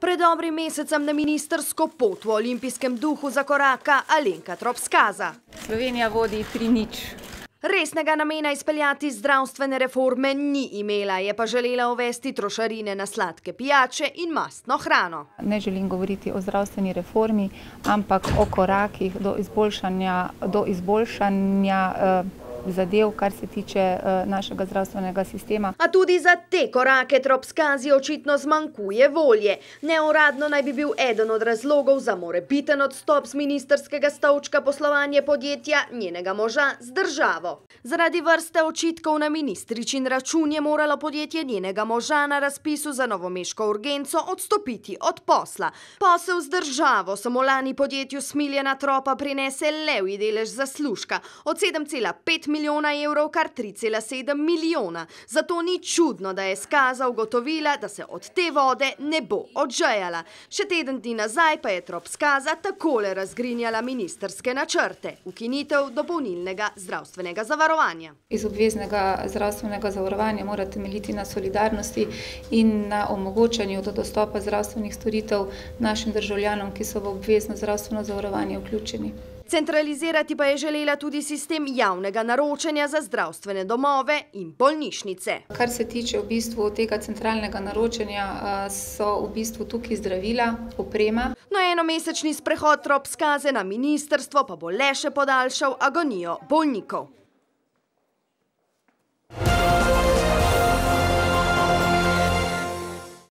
Pred dobrim mesecem na ministersko pot v olimpijskem duhu za koraka Alenka Tropskaza. Slovenija vodi tri nič. Resnega namena izpeljati zdravstvene reforme ni imela, je pa želela uvesti trošarine na sladke pijače in mastno hrano. Ne želim govoriti o zdravstveni reformi, ampak o korakih do izboljšanja, do izboljšanja eh, zadev, kar se tiče eh, našega zdravstvenega sistema. A tudi za te korake Tropskazi očitno zmankuje volje. Neuradno naj bi bil eden od razlogov za morebiten odstop z ministerskega stavčka poslovanje podjetja njenega moža z državo. Zaradi vrste očitkov na ministričin račun je moralo podjetje njenega moža na razpisu za novomeško urgenco odstopiti od posla. Posel z državo samolani podjetju Smiljena Tropa prinese levi delež zaslužka od 7,5 milijona milijona evrov kar 3,7 milijona. Zato ni čudno, da je skaza ugotovila, da se od te vode ne bo odžajala. Še teden dni nazaj pa je trop skaza takole razgrinjala ministerske načrte, ukinitev dopolnilnega zdravstvenega zavarovanja. Iz obveznega zdravstvenega zavarovanja mora temeljiti na solidarnosti in na omogočanju do dostopa zdravstvenih storitev našim državljanom, ki so v obvezno zdravstveno zavarovanje vključeni. Centralizirati pa je želela tudi sistem javnega naročanja za zdravstvene domove in bolnišnice. Kar se tiče v bistvu tega centralnega naročanja, eh, so v bistvu tukaj zdravila, oprema. No enomesečni sprehod trop skaze na ministerstvo pa bo le še podaljšal agonijo bolnikov.